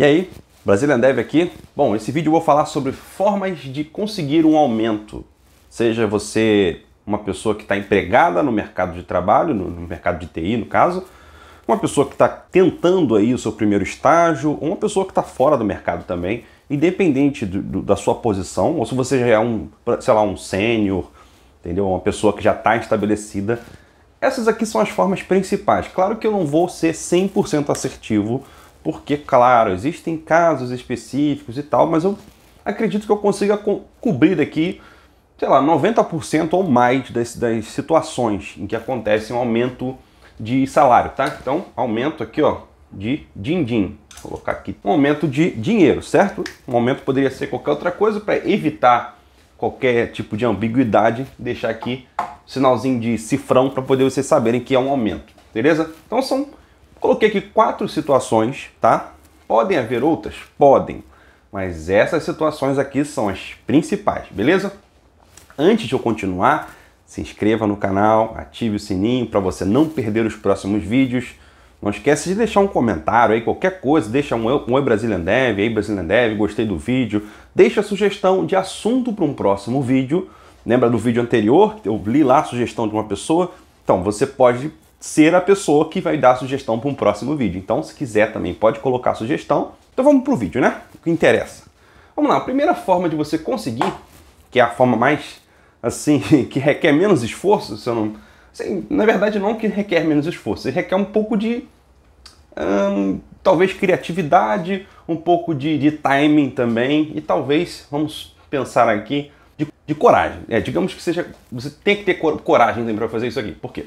E aí, Brazilian Dev aqui. Bom, esse vídeo eu vou falar sobre formas de conseguir um aumento. Seja você uma pessoa que está empregada no mercado de trabalho, no, no mercado de TI no caso, uma pessoa que está tentando aí o seu primeiro estágio, ou uma pessoa que está fora do mercado também, independente do, do, da sua posição, ou se você já é um, sei lá, um sênior, entendeu? Uma pessoa que já está estabelecida. Essas aqui são as formas principais. Claro que eu não vou ser 100% assertivo porque, claro, existem casos específicos e tal, mas eu acredito que eu consiga co cobrir aqui sei lá, 90% ou mais das, das situações em que acontece um aumento de salário, tá? Então, aumento aqui, ó, de din-din. Vou colocar aqui um aumento de dinheiro, certo? Um aumento poderia ser qualquer outra coisa para evitar qualquer tipo de ambiguidade, deixar aqui sinalzinho de cifrão para poder vocês saberem que é um aumento, beleza? Então são Coloquei aqui quatro situações, tá? Podem haver outras? Podem. Mas essas situações aqui são as principais, beleza? Antes de eu continuar, se inscreva no canal, ative o sininho para você não perder os próximos vídeos. Não esquece de deixar um comentário aí, qualquer coisa, deixa um Oi Brasilian Dev, aí Brasilian Dev, gostei do vídeo. Deixa a sugestão de assunto para um próximo vídeo. Lembra do vídeo anterior? Eu li lá a sugestão de uma pessoa. Então, você pode ser a pessoa que vai dar a sugestão para um próximo vídeo. Então, se quiser também, pode colocar a sugestão. Então vamos para o vídeo, né? O que interessa. Vamos lá, a primeira forma de você conseguir, que é a forma mais, assim, que requer menos esforço, se eu não... Assim, na verdade, não que requer menos esforço, ele requer um pouco de, hum, talvez, criatividade, um pouco de, de timing também, e talvez, vamos pensar aqui, de, de coragem. É, digamos que seja, você tem que ter coragem também para fazer isso aqui. Por quê?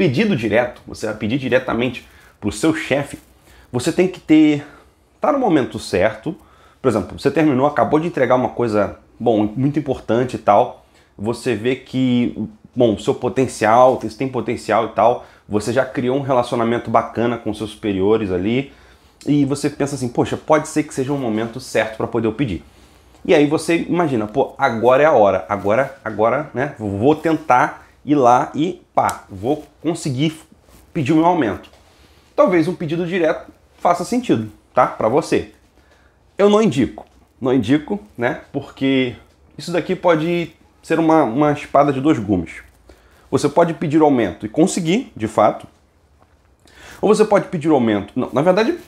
pedido direto, você vai pedir diretamente para o seu chefe, você tem que ter tá no momento certo. Por exemplo, você terminou, acabou de entregar uma coisa, bom, muito importante e tal. Você vê que, bom, seu potencial, você tem potencial e tal. Você já criou um relacionamento bacana com seus superiores ali. E você pensa assim, poxa, pode ser que seja um momento certo para poder eu pedir. E aí você imagina, pô, agora é a hora, agora, agora, né? Vou tentar ir lá e pá, vou conseguir pedir um aumento. Talvez um pedido direto faça sentido, tá? Para você. Eu não indico, não indico, né? Porque isso daqui pode ser uma, uma espada de dois gumes. Você pode pedir aumento e conseguir, de fato. Ou você pode pedir aumento. Não, na verdade,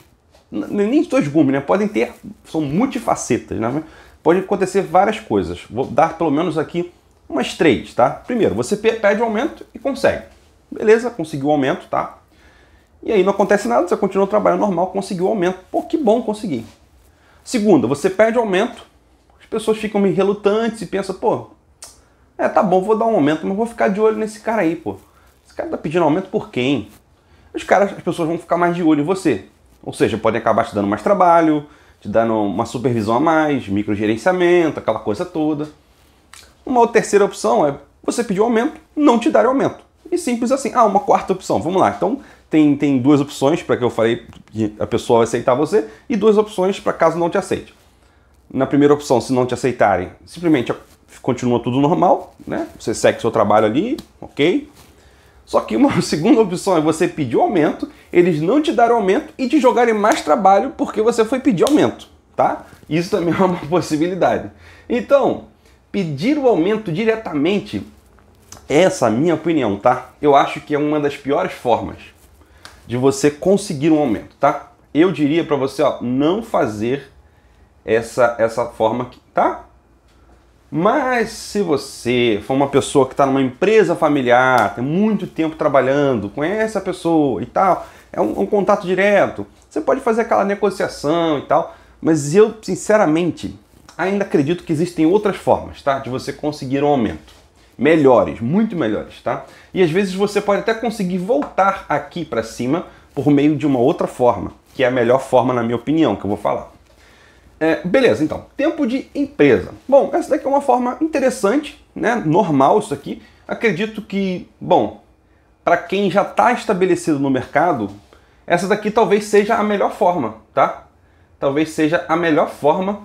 nem dois gumes, né? Podem ter. São multifacetas, né? Pode acontecer várias coisas. Vou dar pelo menos aqui umas três, tá? Primeiro, você pede o aumento e consegue. Beleza, conseguiu o aumento, tá? E aí não acontece nada, você continua trabalhando normal, conseguiu o aumento. Pô, que bom conseguir. Segunda, você pede aumento, as pessoas ficam meio relutantes e pensam, pô, é, tá bom, vou dar um aumento, mas vou ficar de olho nesse cara aí, pô. Esse cara tá pedindo aumento por quem? Os caras, as pessoas vão ficar mais de olho em você. Ou seja, podem acabar te dando mais trabalho, te dando uma supervisão a mais, microgerenciamento, aquela coisa toda. Uma terceira opção é você pedir um aumento, não te dar aumento. E simples assim. Ah, uma quarta opção, vamos lá. Então tem, tem duas opções para que eu falei que a pessoa vai aceitar você e duas opções para caso não te aceite. Na primeira opção, se não te aceitarem, simplesmente continua tudo normal, né? Você segue seu trabalho ali, ok? Só que uma segunda opção é você pedir aumento, eles não te darem aumento e te jogarem mais trabalho porque você foi pedir aumento, tá? Isso também é uma possibilidade. Então, pedir o aumento diretamente, essa é a minha opinião, tá? Eu acho que é uma das piores formas de você conseguir um aumento, tá? Eu diria para você, ó, não fazer essa essa forma aqui, tá? Mas se você for uma pessoa que está numa empresa familiar, tem muito tempo trabalhando, conhece a pessoa e tal, é um, um contato direto, você pode fazer aquela negociação e tal, mas eu, sinceramente, ainda acredito que existem outras formas, tá? De você conseguir um aumento. Melhores, muito melhores, tá? E às vezes você pode até conseguir voltar aqui para cima por meio de uma outra forma, que é a melhor forma, na minha opinião, que eu vou falar. É, beleza, então, tempo de empresa. Bom, essa daqui é uma forma interessante, né? Normal isso aqui. Acredito que, bom, para quem já está estabelecido no mercado, essa daqui talvez seja a melhor forma, tá? Talvez seja a melhor forma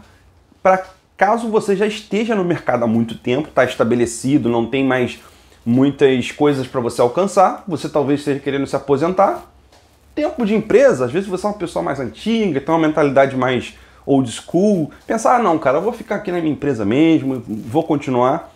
para caso você já esteja no mercado há muito tempo, está estabelecido, não tem mais muitas coisas para você alcançar, você talvez esteja querendo se aposentar. Tempo de empresa, às vezes você é uma pessoa mais antiga, tem uma mentalidade mais old school, pensar, ah, não, cara, eu vou ficar aqui na minha empresa mesmo, vou continuar.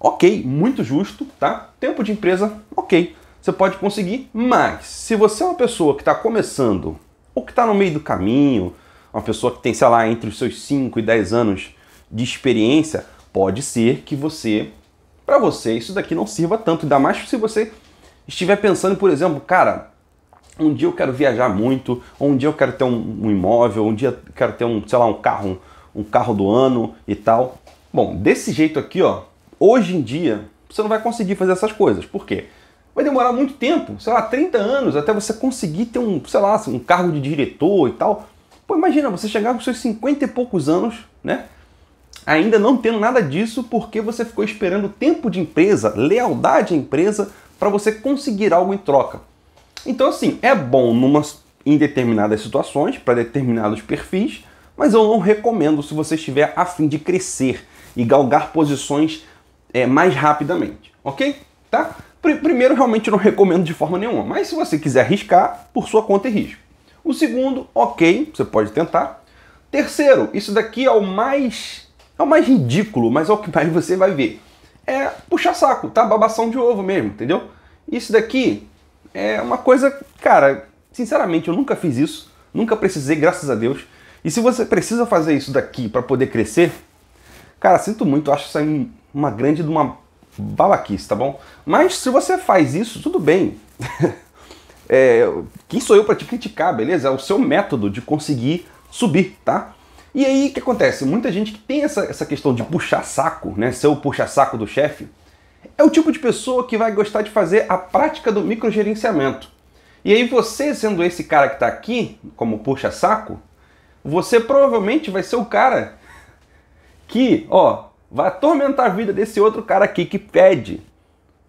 Ok, muito justo, tá? Tempo de empresa, ok, você pode conseguir, mas se você é uma pessoa que está começando ou que está no meio do caminho, uma pessoa que tem, sei lá, entre os seus 5 e 10 anos de experiência, pode ser que você, para você, isso daqui não sirva tanto, ainda mais se você estiver pensando, por exemplo, cara, um dia eu quero viajar muito, ou um dia eu quero ter um, um imóvel, um dia eu quero ter um, sei lá, um carro, um, um carro do ano e tal. Bom, desse jeito aqui, ó, hoje em dia, você não vai conseguir fazer essas coisas. Por quê? Vai demorar muito tempo, sei lá, 30 anos, até você conseguir ter um, sei lá, um cargo de diretor e tal. Pô, imagina você chegar com seus 50 e poucos anos, né? Ainda não tendo nada disso porque você ficou esperando tempo de empresa, lealdade à empresa, para você conseguir algo em troca. Então, assim, é bom em determinadas situações, para determinados perfis, mas eu não recomendo se você estiver a fim de crescer e galgar posições é, mais rapidamente, ok? Tá? Primeiro, realmente não recomendo de forma nenhuma, mas se você quiser arriscar, por sua conta e é risco. O segundo, ok, você pode tentar. Terceiro, isso daqui é o mais é o mais ridículo, mas é o que mais você vai ver. É puxar saco, tá? Babação de ovo mesmo, entendeu? Isso daqui é uma coisa, cara, sinceramente eu nunca fiz isso, nunca precisei, graças a Deus. E se você precisa fazer isso daqui para poder crescer, cara, sinto muito, acho isso uma grande de uma babaquice, tá bom? Mas se você faz isso, tudo bem. É, quem sou eu para te criticar, beleza? É o seu método de conseguir subir, tá? E aí o que acontece? Muita gente que tem essa, essa questão de puxar saco, né? Ser o puxa saco do chefe, é o tipo de pessoa que vai gostar de fazer a prática do microgerenciamento. E aí você, sendo esse cara que está aqui, como puxa saco, você provavelmente vai ser o cara que, ó, vai atormentar a vida desse outro cara aqui que pede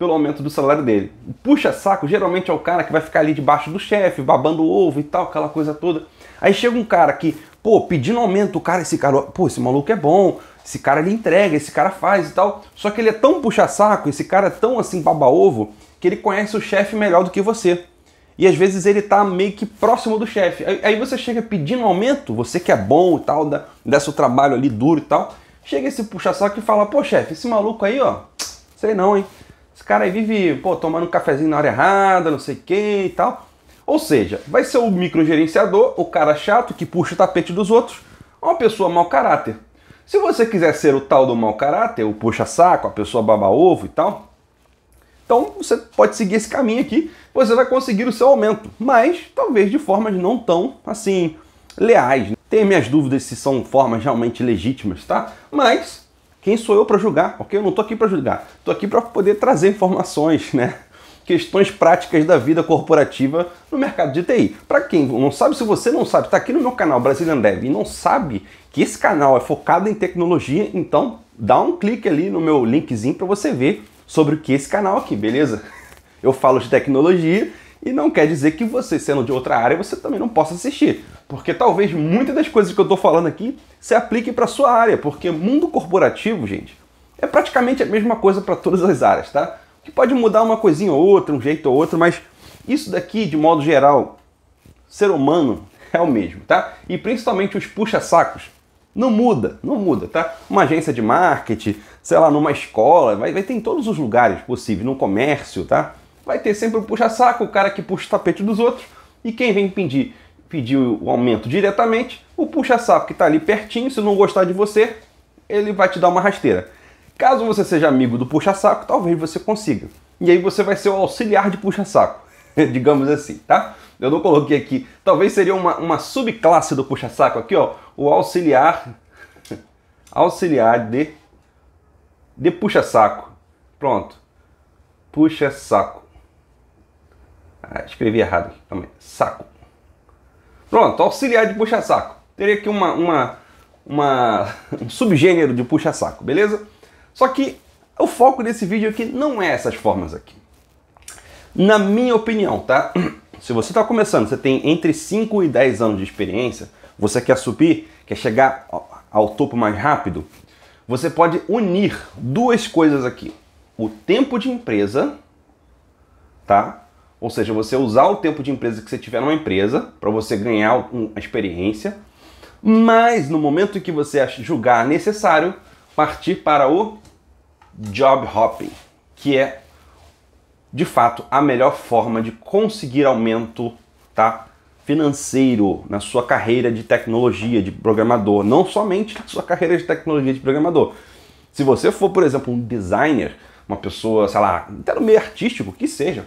pelo aumento do salário dele. O puxa-saco geralmente é o cara que vai ficar ali debaixo do chefe, babando ovo e tal, aquela coisa toda. Aí chega um cara que, pô, pedindo aumento, o cara, esse cara, pô, esse maluco é bom, esse cara ele entrega, esse cara faz e tal. Só que ele é tão puxa-saco, esse cara é tão assim baba-ovo, que ele conhece o chefe melhor do que você. E às vezes ele tá meio que próximo do chefe. Aí, você chega pedindo aumento, você que é bom e tal, dá, dá trabalho ali duro e tal. Chega esse puxa-saco e fala, pô chefe, esse maluco aí, ó, sei não, hein. Esse cara aí vive, pô, tomando um cafezinho na hora errada, não sei o que e tal. Ou seja, vai ser o microgerenciador, o cara chato que puxa o tapete dos outros, ou uma pessoa mau caráter. Se você quiser ser o tal do mau caráter, o puxa-saco, a pessoa baba-ovo e tal, então você pode seguir esse caminho aqui, você vai conseguir o seu aumento, mas talvez de formas não tão assim leais. Tenho minhas dúvidas se são formas realmente legítimas, tá? Mas quem sou eu para julgar? Ok, eu não estou aqui para julgar. Estou aqui para poder trazer informações, né? Questões práticas da vida corporativa no mercado de TI. Para quem não sabe, se você não sabe, está aqui no meu canal Brasilian Dev e não sabe que esse canal é focado em tecnologia, então dá um clique ali no meu linkzinho para você ver sobre o que é esse canal aqui, beleza? Eu falo de tecnologia e não quer dizer que você, sendo de outra área, você também não possa assistir porque talvez muitas das coisas que eu estou falando aqui se apliquem para sua área, porque mundo corporativo, gente, é praticamente a mesma coisa para todas as áreas, tá? Que pode mudar uma coisinha ou outra, um jeito ou outro, mas isso daqui, de modo geral, ser humano é o mesmo, tá? E principalmente os puxa-sacos. Não muda, não muda, tá? Uma agência de marketing, sei lá, numa escola, vai, vai ter em todos os lugares possíveis no comércio, tá? Vai ter sempre o puxa-saco, o cara que puxa o tapete dos outros, e quem vem pedir pedir o aumento diretamente, o puxa-saco que está ali pertinho, se não gostar de você, ele vai te dar uma rasteira. Caso você seja amigo do puxa-saco, talvez você consiga. E aí você vai ser o auxiliar de puxa-saco, digamos assim, tá? Eu não coloquei aqui. Talvez seria uma, uma subclasse do puxa-saco aqui, ó. O auxiliar. auxiliar de. de puxa-saco. Pronto. Puxa-saco. Ah, escrevi errado aqui. Saco. Pronto, auxiliar de puxa-saco. Teria aqui uma, uma, uma, um subgênero de puxa-saco, beleza? Só que o foco desse vídeo aqui não é essas formas aqui. Na minha opinião, tá? Se você está começando, você tem entre 5 e 10 anos de experiência, você quer subir, quer chegar ao topo mais rápido, você pode unir duas coisas aqui. O tempo de empresa, tá? Ou seja, você usar o tempo de empresa que você tiver numa empresa para você ganhar uma experiência, mas no momento que você julgar necessário, partir para o job hopping, que é de fato a melhor forma de conseguir aumento, tá? financeiro na sua carreira de tecnologia de programador, não somente na sua carreira de tecnologia de programador. Se você for, por exemplo, um designer, uma pessoa, sei lá, até no meio artístico, que seja,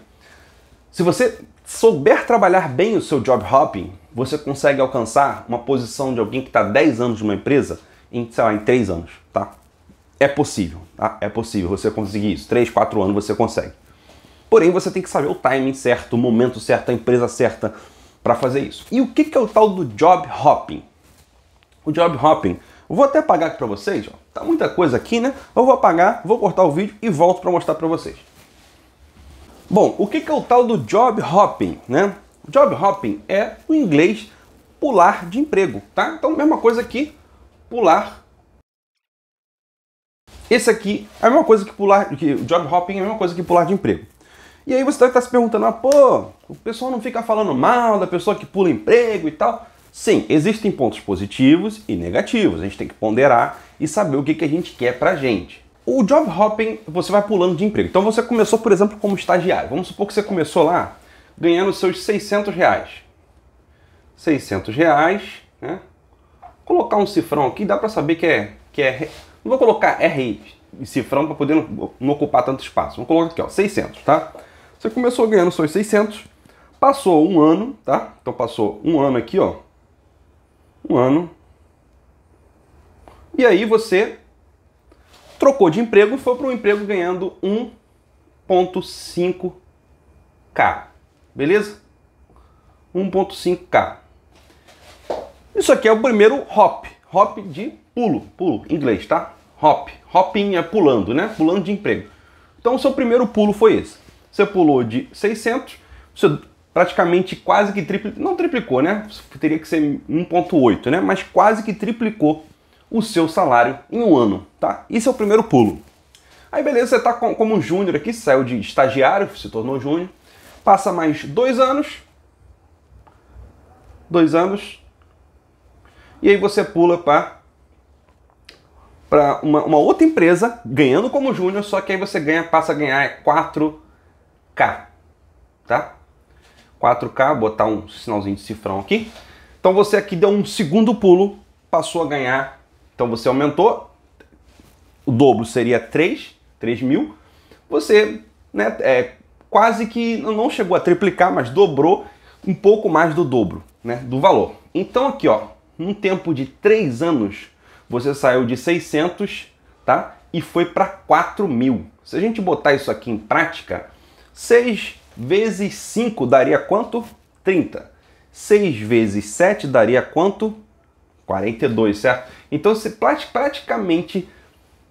se você souber trabalhar bem o seu job hopping, você consegue alcançar uma posição de alguém que está 10 anos de uma empresa em, sei lá, em 3 anos, tá? É possível, tá? É possível você conseguir isso. 3, 4 anos você consegue. Porém, você tem que saber o timing certo, o momento certo, a empresa certa para fazer isso. E o que, que é o tal do job hopping? O job hopping, eu vou até apagar aqui para vocês, ó. tá muita coisa aqui, né? Eu vou apagar, vou cortar o vídeo e volto para mostrar para vocês. Bom, o que é o tal do job hopping, né? Job hopping é o inglês pular de emprego, tá? Então, mesma coisa que pular. Esse aqui é a mesma coisa que pular, que job hopping é a mesma coisa que pular de emprego. E aí você deve estar se perguntando, ah, pô, o pessoal não fica falando mal da pessoa que pula emprego e tal. Sim, existem pontos positivos e negativos. A gente tem que ponderar e saber o que, que a gente quer pra gente. O job hopping, você vai pulando de emprego. Então você começou, por exemplo, como estagiário. Vamos supor que você começou lá ganhando seus 600 reais. 600 reais, né? Colocar um cifrão aqui, dá para saber que é, que é... Não vou colocar R e cifrão para poder não, não, ocupar tanto espaço. Vou colocar aqui, ó, 600, tá? Você começou ganhando seus 600, passou um ano, tá? Então passou um ano aqui, ó. Um ano. E aí você Trocou de emprego, foi para um emprego ganhando 1.5k. Beleza? 1.5k. Isso aqui é o primeiro hop. Hop de pulo, pulo, em inglês, tá? Hop. Hopping é pulando, né? Pulando de emprego. Então o seu primeiro pulo foi esse. Você pulou de 600, você praticamente quase que triplicou, não triplicou, né? Teria que ser 1.8, né? Mas quase que triplicou o seu salário em um ano, tá? Isso é o primeiro pulo. Aí beleza, você está como um júnior aqui, saiu de estagiário, se tornou júnior, passa mais dois anos, dois anos, e aí você pula para para uma, uma, outra empresa, ganhando como júnior, só que aí você ganha, passa a ganhar 4K, é tá? 4K, botar um sinalzinho de cifrão aqui. Então você aqui deu um segundo pulo, passou a ganhar então você aumentou, o dobro seria 3, 3 mil. Você né, é, quase que não chegou a triplicar, mas dobrou um pouco mais do dobro né, do valor. Então aqui, ó, num tempo de 3 anos, você saiu de 600 tá, e foi para 4 mil. Se a gente botar isso aqui em prática, 6 vezes 5 daria quanto? 30. 6 vezes 7 daria quanto? 42, certo? Então você praticamente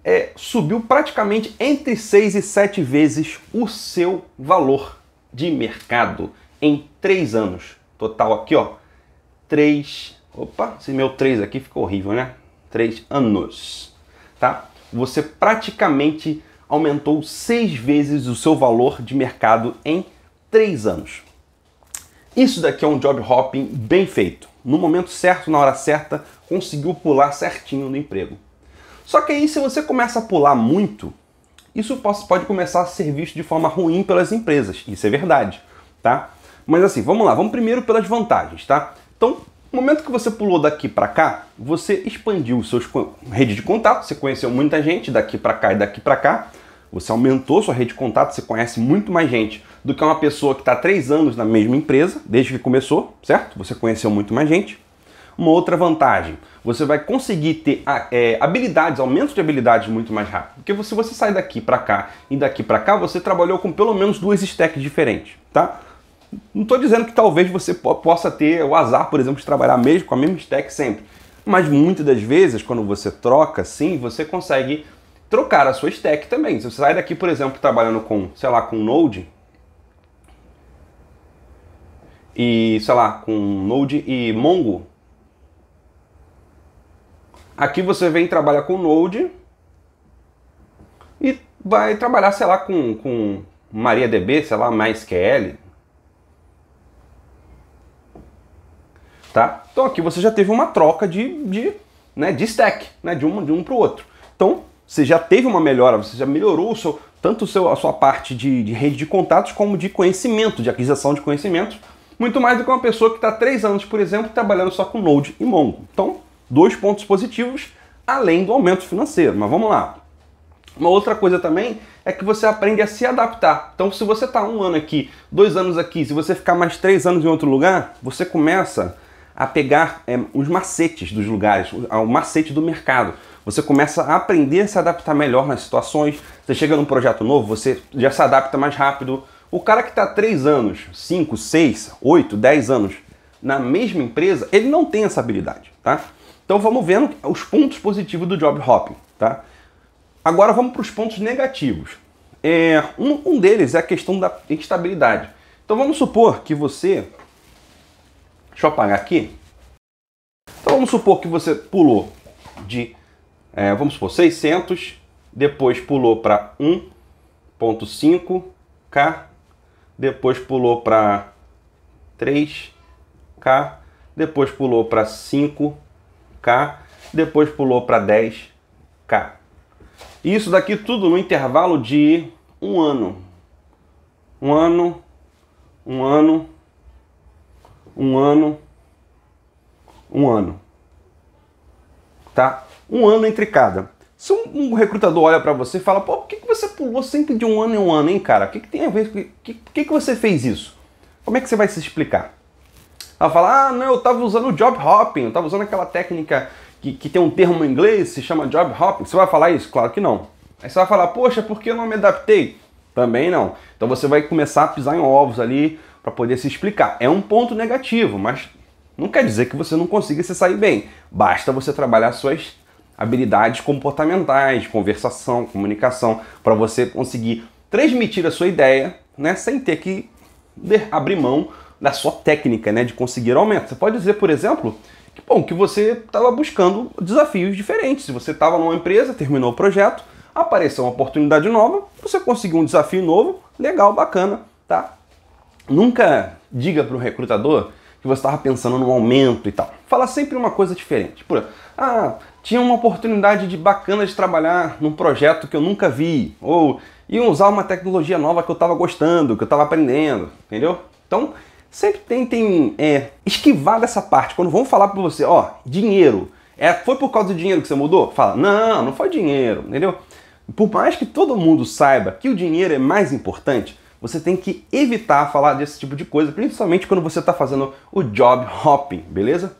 é, subiu praticamente entre 6 e 7 vezes o seu valor de mercado em 3 anos. Total aqui, ó, 3, opa, esse meu 3 aqui ficou horrível, né? 3 anos, tá? Você praticamente aumentou 6 vezes o seu valor de mercado em 3 anos. Isso daqui é um job hopping bem feito no momento certo, na hora certa, conseguiu pular certinho no emprego. Só que aí, se você começa a pular muito, isso pode começar a ser visto de forma ruim pelas empresas. Isso é verdade, tá? Mas assim, vamos lá, vamos primeiro pelas vantagens, tá? Então, no momento que você pulou daqui para cá, você expandiu seus rede de contato, você conheceu muita gente daqui para cá e daqui para cá. Você aumentou sua rede de contato, você conhece muito mais gente do que uma pessoa que está três anos na mesma empresa, desde que começou, certo? Você conheceu muito mais gente. Uma outra vantagem, você vai conseguir ter ah, é, habilidades, aumento de habilidades muito mais rápido. Porque se você sai daqui para cá e daqui para cá, você trabalhou com pelo menos duas stacks diferentes, tá? Não estou dizendo que talvez você possa ter o azar, por exemplo, de trabalhar mesmo com a mesma stack sempre. Mas muitas das vezes, quando você troca, sim, você consegue trocar a sua stack também. Se você sai daqui, por exemplo, trabalhando com, sei lá, com Node e, sei lá, com Node e Mongo, aqui você vem trabalhar com Node e vai trabalhar, sei lá, com, com MariaDB, sei lá, MySQL. Tá? Então aqui você já teve uma troca de, de, né, de stack, né, de um, de um para o outro. Então, você já teve uma melhora, você já melhorou o seu, tanto o seu, a sua parte de, de rede de contatos como de conhecimento, de aquisição de conhecimento, muito mais do que uma pessoa que está três anos, por exemplo, trabalhando só com Node e Mongo. Então, dois pontos positivos, além do aumento financeiro. Mas vamos lá. Uma outra coisa também é que você aprende a se adaptar. Então, se você está um ano aqui, dois anos aqui, se você ficar mais três anos em outro lugar, você começa a pegar é, os macetes dos lugares, o macete do mercado. Você começa a aprender a se adaptar melhor nas situações. Você chega num projeto novo, você já se adapta mais rápido. O cara que está 3 anos, 5, 6, 8, 10 anos na mesma empresa, ele não tem essa habilidade, tá? Então vamos vendo os pontos positivos do job hopping, tá? Agora vamos para os pontos negativos. É, um, um deles é a questão da instabilidade. Então vamos supor que você Deixa eu apagar aqui. Então vamos supor que você pulou de, é, vamos supor, 600, depois pulou para 1.5K, depois pulou para 3K, depois pulou para 5K, depois pulou para 10K. Isso daqui tudo no intervalo de um ano. Um ano, um ano, um ano, um ano. Tá? Um ano entre cada. Se um, recrutador olha para você e fala, pô, por que, que você pulou sempre de um ano em um ano, hein, cara? O que, que tem a ver? Por que, que, que você fez isso? Como é que você vai se explicar? Ela fala, ah, não, eu tava usando o job hopping, eu tava usando aquela técnica que, que tem um termo em inglês, se chama job hopping. Você vai falar isso? Claro que não. Aí você vai falar, poxa, por que eu não me adaptei? Também não. Então você vai começar a pisar em ovos ali, para poder se explicar. É um ponto negativo, mas não quer dizer que você não consiga se sair bem. Basta você trabalhar suas habilidades comportamentais, conversação, comunicação, para você conseguir transmitir a sua ideia, né, sem ter que abrir mão da sua técnica, né, de conseguir aumento. Você pode dizer, por exemplo, que bom que você estava buscando desafios diferentes. Se você estava numa empresa, terminou o projeto, apareceu uma oportunidade nova, você conseguiu um desafio novo, legal, bacana, tá? Nunca diga para o recrutador que você estava pensando no aumento e tal. Fala sempre uma coisa diferente. Por ah, tinha uma oportunidade de bacana de trabalhar num projeto que eu nunca vi, ou iam usar uma tecnologia nova que eu estava gostando, que eu estava aprendendo, entendeu? Então, sempre tentem é, esquivar dessa parte. Quando vão falar para você, ó, dinheiro, é, foi por causa do dinheiro que você mudou? Fala, não, não foi dinheiro, entendeu? Por mais que todo mundo saiba que o dinheiro é mais importante, você tem que evitar falar desse tipo de coisa, principalmente quando você está fazendo o job hopping, beleza?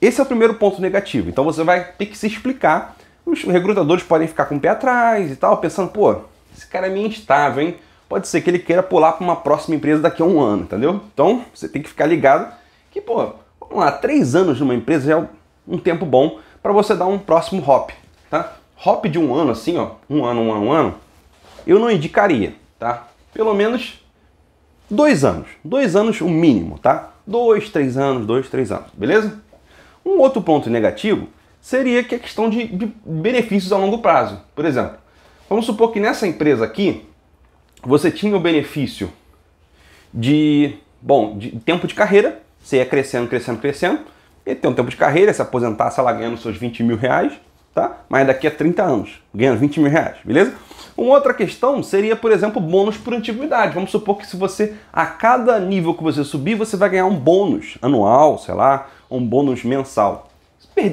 Esse é o primeiro ponto negativo. Então você vai ter que se explicar. Os recrutadores podem ficar com o pé atrás e tal, pensando, pô, esse cara é meio instável, hein? Pode ser que ele queira pular para uma próxima empresa daqui a um ano, entendeu? Então você tem que ficar ligado que, pô, vamos lá, três anos numa empresa já é um tempo bom para você dar um próximo hop, tá? Hop de um ano assim, ó, um ano, um ano, um ano, eu não indicaria, tá? pelo menos dois anos. Dois anos o mínimo, tá? Dois, três anos, dois, três anos, beleza? Um outro ponto negativo seria que a é questão de, de benefícios a longo prazo. Por exemplo, vamos supor que nessa empresa aqui você tinha o benefício de, bom, de tempo de carreira, você ia crescendo, crescendo, crescendo, e tem um tempo de carreira, se sei lá, ganhando seus 20 mil reais, tá? Mas daqui a 30 anos, ganhando 20 mil reais, beleza? Uma outra questão seria, por exemplo, bônus por antiguidade. Vamos supor que se você, a cada nível que você subir, você vai ganhar um bônus anual, sei lá, um bônus mensal.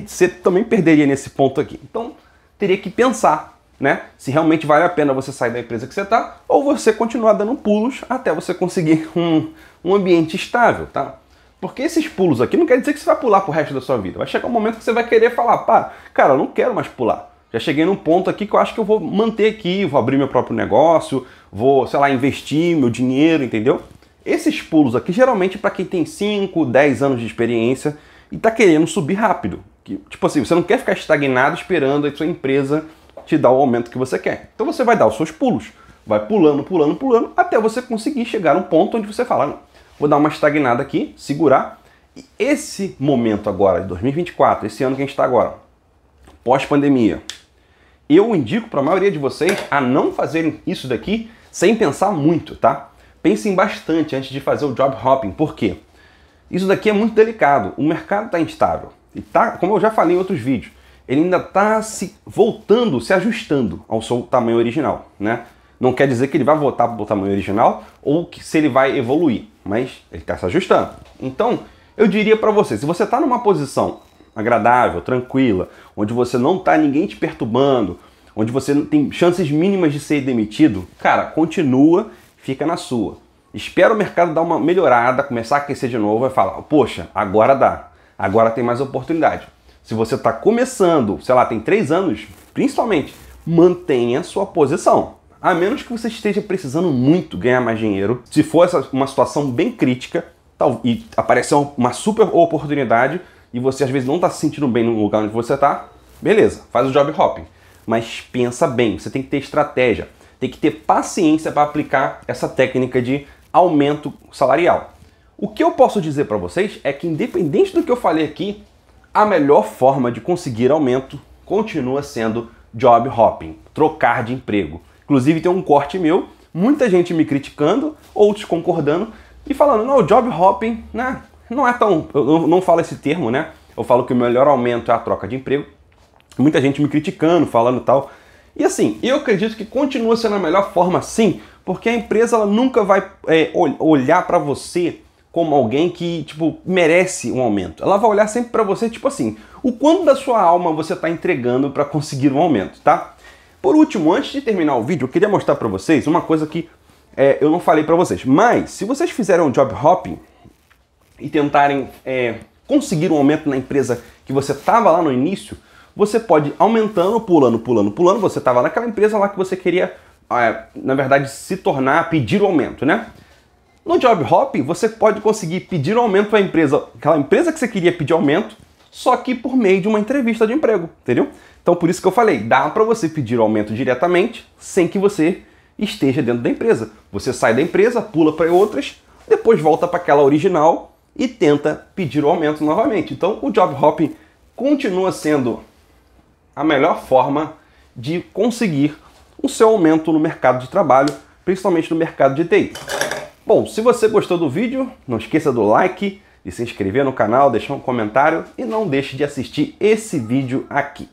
Você também perderia nesse ponto aqui. Então, teria que pensar, né? Se realmente vale a pena você sair da empresa que você está ou você continuar dando pulos até você conseguir um, um ambiente estável, tá? Porque esses pulos aqui não quer dizer que você vai pular pro resto da sua vida. Vai chegar um momento que você vai querer falar, pá, cara, eu não quero mais pular já cheguei num ponto aqui que eu acho que eu vou manter aqui, vou abrir meu próprio negócio, vou, sei lá, investir meu dinheiro, entendeu? Esses pulos aqui geralmente é para quem tem 5, 10 anos de experiência e está querendo subir rápido. Que, tipo assim, você não quer ficar estagnado esperando a sua empresa te dar o aumento que você quer. Então você vai dar os seus pulos, vai pulando, pulando, pulando, até você conseguir chegar a um ponto onde você fala, não, vou dar uma estagnada aqui, segurar. E esse momento agora, de 2024, esse ano que a gente está agora, pós-pandemia, eu indico para a maioria de vocês a não fazerem isso daqui sem pensar muito, tá? Pensem bastante antes de fazer o job hopping. Por quê? Isso daqui é muito delicado. O mercado está instável. E tá, como eu já falei em outros vídeos, ele ainda está se voltando, se ajustando ao seu tamanho original, né? Não quer dizer que ele vai voltar para o tamanho original ou que se ele vai evoluir, mas ele está se ajustando. Então, eu diria para você, se você está numa posição agradável, tranquila, onde você não tá ninguém te perturbando, onde você tem chances mínimas de ser demitido, cara, continua, fica na sua. Espera o mercado dar uma melhorada, começar a aquecer de novo e falar, poxa, agora dá, agora tem mais oportunidade. Se você está começando, sei lá, tem três anos, principalmente, mantenha sua posição. A menos que você esteja precisando muito ganhar mais dinheiro, se for uma situação bem crítica tal, e aparecer uma super oportunidade, e você às vezes não está se sentindo bem no lugar onde você está, beleza, faz o job hopping. Mas pensa bem, você tem que ter estratégia, tem que ter paciência para aplicar essa técnica de aumento salarial. O que eu posso dizer para vocês é que, independente do que eu falei aqui, a melhor forma de conseguir aumento continua sendo job hopping, trocar de emprego. Inclusive, tem um corte meu, muita gente me criticando, outros concordando e falando: não, job hopping, né? não é tão. Eu não falo esse termo, né? Eu falo que o melhor aumento é a troca de emprego. Muita gente me criticando, falando tal. E assim, eu acredito que continua sendo a melhor forma, sim, porque a empresa ela nunca vai é, olhar para você como alguém que, tipo, merece um aumento. Ela vai olhar sempre para você, tipo assim, o quanto da sua alma você está entregando para conseguir um aumento, tá? Por último, antes de terminar o vídeo, eu queria mostrar para vocês uma coisa que é, eu não falei para vocês. Mas, se vocês fizeram job hopping, e tentarem é, conseguir um aumento na empresa que você estava lá no início, você pode aumentando, pulando, pulando, pulando. Você estava naquela empresa lá que você queria, é, na verdade, se tornar, pedir o um aumento, né? No job hop, você pode conseguir pedir um aumento para a empresa, aquela empresa que você queria pedir aumento, só que por meio de uma entrevista de emprego, entendeu? Então por isso que eu falei, dá para você pedir o aumento diretamente sem que você esteja dentro da empresa. Você sai da empresa, pula para outras, depois volta para aquela original e tenta pedir o aumento novamente. Então, o job hopping continua sendo a melhor forma de conseguir o seu aumento no mercado de trabalho, principalmente no mercado de TI. Bom, se você gostou do vídeo, não esqueça do like, de se inscrever no canal, deixar um comentário e não deixe de assistir esse vídeo aqui.